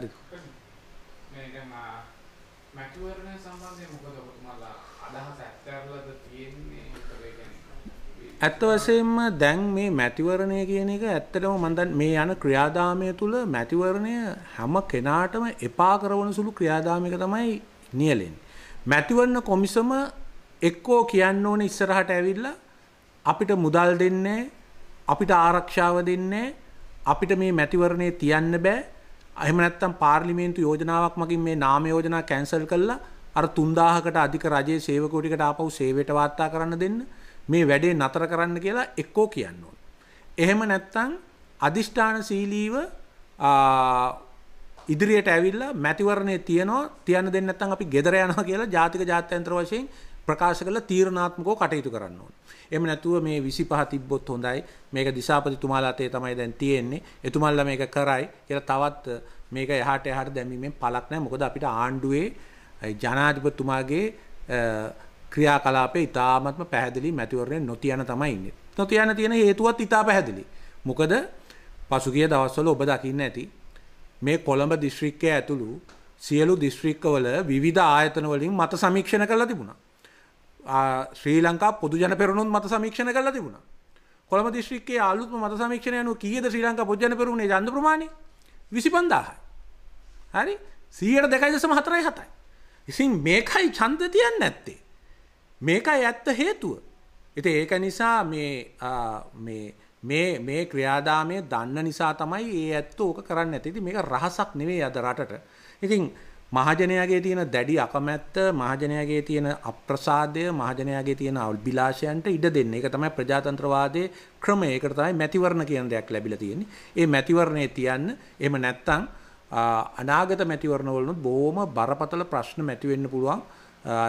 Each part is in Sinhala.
හරිද මේ දැන් මැටිවර්ණ සම්බන්ධයෙන් මොකද ඔබතුමාලා අදහස ඇත්තරලද තියෙන්නේ ඒකේ කියන්නේ ඇත්ත වශයෙන්ම දැන් මේ මැතිවරණය කියන එක ඇත්තටම මම දැන් මේ යන ක්‍රියාදාමය තුල මැතිවරණය හැම කෙනාටම එපා කරන සුළු ක්‍රියාදාමයක තමයි නියැලෙන්නේ. මැතිවරණ කොමිසම එක්කෝ කියන්න ඕන ඉස්සරහට ඇවිල්ලා අපිට මුදල් දෙන්නේ අපිට ආරක්ෂාව දෙන්නේ අපිට මේ මැතිවරණේ තියන්න බෑ එහෙම නැත්නම් පාර්ලිමේන්තු යෝජනාවක් මගින් මේ නාම යෝජනා කැන්සල් කරලා අර 3000කට අධික රජයේ සේවකෝ ටිකට ආපහු සේවයට වාර්තා කරන්න දෙන්න මේ වැඩේ නතර කරන්න කියලා එක්කෝ කියන්න ඕන. එහෙම නැත්නම් අදිෂ්ඨාන සීලීව ඉදිරියට ඇවිල්ලා මැතිවරණයේ තියනවා තියන්න දෙන්න නැත්නම් අපි gedera යනවා කියලා ජාතික ජාත්‍යන්තර වශයෙන් ප්‍රකාශ කරලා තීරණාත්මකව කටයුතු කරන්න ඕනේ. එහෙම නැතුව මේ 25 තිබ්බොත් හොඳයි. මේක දිසාපතිතුමාලා අතේ තමයි දැන් තියෙන්නේ. එතුමාලා මේක කරයි කියලා තවත් මේක එහාට එහාට දැමීමෙන් පළක් නැහැ. මොකද අපිට ආණ්ඩුවේ ජනාධිපතිතුමාගේ ක්‍රියාකලාපේ ඉතාමත්ම පැහැදිලි මැතිවරණය නොතියන තමයි ඉන්නේ. නොතියන තියෙන හේතුවත් ඉතා පැහැදිලි. මොකද පසුගිය දවස්වල ඔබ දකින්න ඇති මේ කොළඹ දිස්ත්‍රික්කය ඇතුළු සියලු දිස්ත්‍රික්කවල විවිධ ආයතන වලින් මත සමීක්ෂණ කරලා තිබුණා. ශ්‍රී ලංකා පොදුජන පෙරණුත් මත සමීක්ෂණ කරලා තිබුණා. කොළඹ දිස්ත්‍රික්කයේ අලුත්ම මත සමීක්ෂණය අනුව කීයද ශ්‍රී ලංකා පොදුජන පෙරමුණේ ඡන්ද ප්‍රමාණය? 25000යි. හරි? 102.47යි. ඉතින් මේකයි ඡන්ද තියන්නේ නැත්තේ. මේකයි ඇත්ත හේතුව. ඉතින් ඒක නිසා මේ මේ මේ මේ ක්‍රියාදාමය දන්න නිසා තමයි ඒ ඇත්ත ඕක කරන්න ඇති. ඉතින් මේක රහසක් නෙවෙයි අද රටට. ඉතින් මහජනයාගේ තියෙන දැඩි අකමැත්ත මහජනයාගේ තියෙන අප්‍රසාදය මහජනයාගේ තියෙන අල්බිලාශයන්ට ඉඩ දෙන්න එක තමයි ප්‍රජාතන්ත්‍රවාදයේ ක්‍රමය ඒකට තමයි මැතිවරණ කියන දෙයක් ලැබිලා තියෙන්නේ. ඒ මැතිවරණේ තියන්න එහෙම නැත්නම් අනාගත මැතිවරණවලුත් බොහොම බරපතල ප්‍රශ්න මැති වෙන්න පුළුවන්.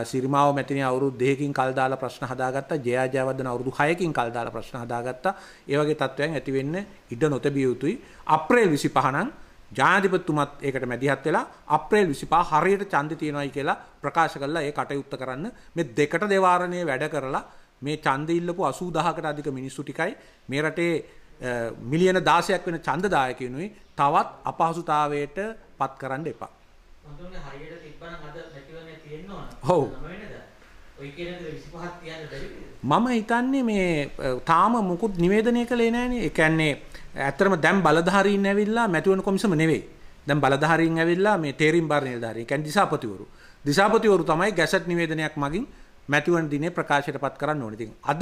සිරිමාව මැතිනේ අවුරුදු දෙකකින් කල් දාලා ප්‍රශ්න හදාගත්තා ජයජයවර්ධන අවුරුදු 6කින් කල් දාලා ප්‍රශ්න හදාගත්තා ඒ වගේ තත්වයන් ඇති වෙන්න ඉඩ නොතැබිය යුතුයි අප්‍රේල් 25 නම් ජනාධිපතිතුමත් ඒකට මැදිහත් වෙලා අප්‍රේල් 25 හරියට ඡන්දය තියෙනවායි කියලා ප්‍රකාශ කළා ඒ කටයුත්ත කරන්න මේ දෙකට දෙවාරණයේ වැඩ කරලා මේ ඡන්ද ඉල්ලපු 80000කට අධික මිනිස්සු ටිකයි මේ රටේ මිලියන 16ක් වෙන ඡන්දදායකිනුයි තවත් අපහසුතාවයට පත් කරන්න එපා. හරියට තිබ්බනම් අද නැතිවන්නේ තියෙනවනේ. ඔව්. මම හිතන්නේ මේ තාම මුකුත් නිවේදනය කළේ නෑනේ. ඒ කියන්නේ ඇත්තටම දැන් බලධාරීන් ඇවිල්ලා මැතිවරණ කොමිසම නෙවෙයි. දැන් බලධාරීන් ඇවිල්ලා මේ තේරීම් බාර නිලධාරීන්. ඒ කියන්නේ දිසාපතිවරු. දිසාපතිවරු තමයි ගැසට් නිවේදනයක් මගින් මැතිවරණ දිනේ ප්‍රකාශයට පත් කරන්න ඕනේ. ඉතින් අද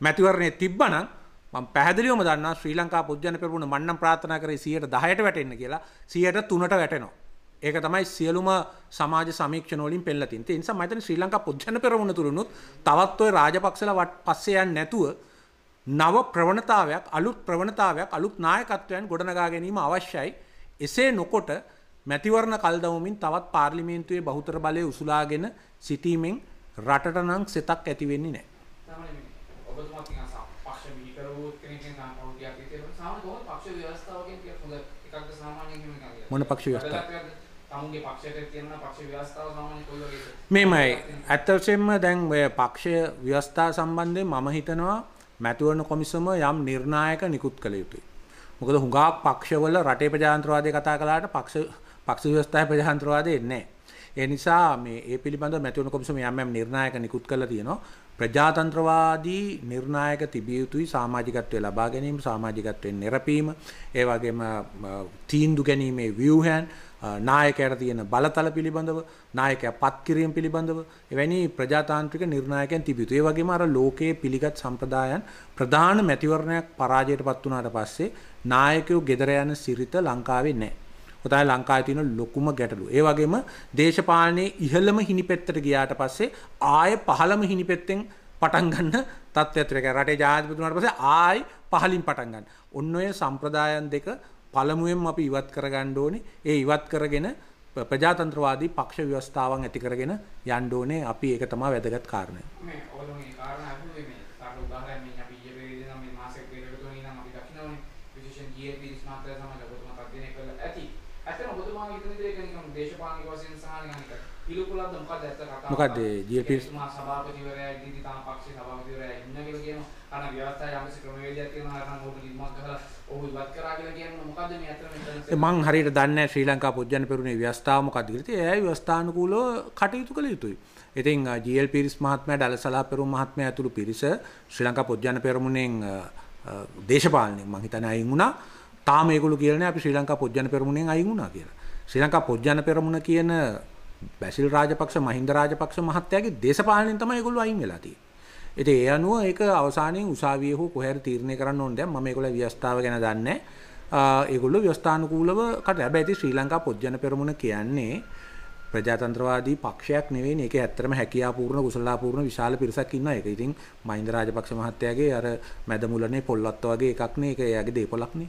මැතිවරණේ තිබ්බනම් මම පැහැදිලිවම දන්නවා ශ්‍රී ලංකා පොදුජන පෙරමුණ මන්නම් ප්‍රාර්ථනා කරේ 110ට වැටෙන්න කියලා 103ට වැටෙනවා. ඒක තමයි සියලුම සමාජ සමීක්ෂණවලින් පෙන්ලා තින්නේ. ඒ නිසා මම හිතන්නේ ශ්‍රී ලංකා පොත්ජන පෙරමුණ තුරුනුත් තවත් ওই රාජපක්ෂලා පස්සේ යන්නේ නැතුව නව ප්‍රවණතාවයක් අලුත් ප්‍රවණතාවයක් අලුත් නායකත්වයන් ගොඩනගා ගැනීම අවශ්‍යයි. එසේ නොකොට මැතිවරණ කල්දවමින් තවත් පාර්ලිමේන්තුවේ බහුතර බලය උසුලාගෙන සිටීමෙන් රටට නම් සෙතක් ඇති වෙන්නේ නැහැ. ඔබතුමා කියන පක්ෂ විකරුවොත් කෙනෙක්ගෙන් සාමාන්‍ය කවුද කියලා තියෙනවා. සාමාන්‍ය කොහොමද පක්ෂ ව්‍යවස්ථාවකින් කියන හොඳ එකක්ද සාමාන්‍යයෙන් කියන්නේ. මොන පක්ෂ ව්‍යවස්ථාවක්ද? මෙමයි ඇත්තවසෙන්ම දැන් ඔය පක්ෂය ව්‍යවස්ථා සම්බන්ධය මම හිතනවා මැතිවරණ කොමිසම යම් නිර්ණායක නිකුත් කළ යුතුයි. මොකද හුඟා පක්ෂවල රටේ ප්‍රජාන්ත්‍රවාදය කතා කලාට පක්ෂ පක්ෂ ව්‍යවස්ථාය ප්‍රජාන්ත්‍රවාදය එන්නේ නැහැ. ඒ නිසා මේ ඒ පිළිබඳව මැතිවරණ කොමිසම යම් යම් නිර්ණායක නිකුත් කළා තියෙනවා. ප්‍රජාතන්ත්‍රවාදී නිර්ණායක තිබිය යුතුයි සමාජිකත්වය ලබා ගැනීම, සමාජිකත්වයෙන් නිරපීම, ඒ වගේම තීන්දුව ගැනීමේ ව්‍යුහයන්, නායකයට තියෙන බලතල පිළිබඳව, නායකයා පත් කිරීම පිළිබඳව එවැනි ප්‍රජාතාන්ත්‍රික නිර්ණායකයන් තිබිය යුතුයි. ඒ වගේම අර ලෝකයේ පිළිගත් සම්ප්‍රදායන් ප්‍රධාන මැතිවරණයක් පරාජයටපත් වුණාට පස්සේ නායකයෝ gedera යන සිරිත ලංකාවේ නැහැ. කොතයි ලංකාවේ තියෙන ලොකුම ගැටලුව. ඒ වගේම දේශපාලනයේ ඉහළම හිණිපෙත්තට ගියාට පස්සේ ආය පහළම හිණිපෙත්තෙන් පටන් ගන්න තත්ත්වයක් තියෙනවා. රටේ ජනාධිපතිතුමාට පස්සේ ආයි පහලින් පටන් ගන්න. ඔන්න ඔය සම්ප්‍රදායන් දෙක පළමුවෙන් අපි ඉවත් කරගන්න ඕනේ. ඒ ඉවත් කරගෙන ප්‍රජාතන්ත්‍රවාදී පක්ෂ ව්‍යවස්ථාවන් ඇති කරගෙන යන්න ඕනේ. අපි ඒක තමයි වැදගත් කාරණය. මේ ඔයගොල්ලෝ මේ කාරණා අහුවේ මේ කාට උදාහරණයක් අපි ඊයේ වෙලෙදී නම් මේ මාසෙක වෙලකට උනේ නම් අපි දකින්නෝනේ විශේෂයෙන් ගියේ පිරිස් මාත්‍ර සමග ඔබතුමා ඇත්තම ඔබතුමා හිතන විදිහට නිකන් දේශපාලනික වශයෙන් සහ නිකන් පිළිකුලක්ද මොකද ඇත්ත කතාව මොකද ජීල්පී සභාපතිවරයා ඉදිරි තාම පක්ෂේ සභාපතිවරයා ඉන්න කියලා කියන අර ව්‍යවස්ථාවේ යම්සි ක්‍රමවේදයක් තියෙනවා අරන් ඕක නිමක් ගහලා ඕක ඉවත් කරා කියලා කියන මොකද මේ ඇත්තම මම හරියට දන්නේ නැහැ ශ්‍රී ලංකා පොජ්ජන පෙරුණේ ව්‍යවස්ථාව මොකද්ද කියලා. ඉතින් ඒ ව්‍යවස්ථානුකූලව කටයුතු කළ යුතුයි. ඉතින් ජීඑල් පීරිස් මහත්මයා ඩලසලා පෙරුම් මහත්මයා ඇතුළු පිරිස ශ්‍රී ලංකා පොජ්ජන පෙරමුණෙන් දේශපාලනයෙන් මම හිතන්නේ අයින් වුණා. තාම ඒගොල්ලෝ කියන්නේ අපි ශ්‍රී ලංකා පොජ්ජන පෙරමුණෙන් අයින් වුණා කියලා. ශ්‍රී ලංකා පොජ්ජන පෙරමුණ කියන බැසිල් රාජපක්ෂ මහින්ද රාජපක්ෂ මහත්තයාගේ දේශපාලනයෙන් තමයි ඒගොල්ලෝ අයින් වෙලා තියෙන්නේ. ඉතින් ඒ අනුව ඒක අවසානයේ උසාවියේ හෝ කොහේ හරි තීරණය කරන්න ඕනේ දැන් මම ඒගොල්ලෝ ව්‍යවස්ථාව ගැන දන්නේ නැහැ. ඒගොල්ලෝ ව්‍යවස්ථානුකූලව කට හැබැයි ඉතින් ශ්‍රී ලංකා පොජ්ජන පෙරමුණ කියන්නේ ප්‍රජාතන්ත්‍රවාදී පක්ෂයක් නෙවෙයි මේක ඇත්තටම හැකියාපූර්ණ කුසලාපූර්ණ විශාල පිරිසක් ඉන්නවා ඒක. ඉතින් මහින්ද රාජපක්ෂ මහත්තයාගේ අර මැද මුලනේ පොල්ලත්ත වගේ එකක් නේ ඒක එයාගේ දේපලක් නේ.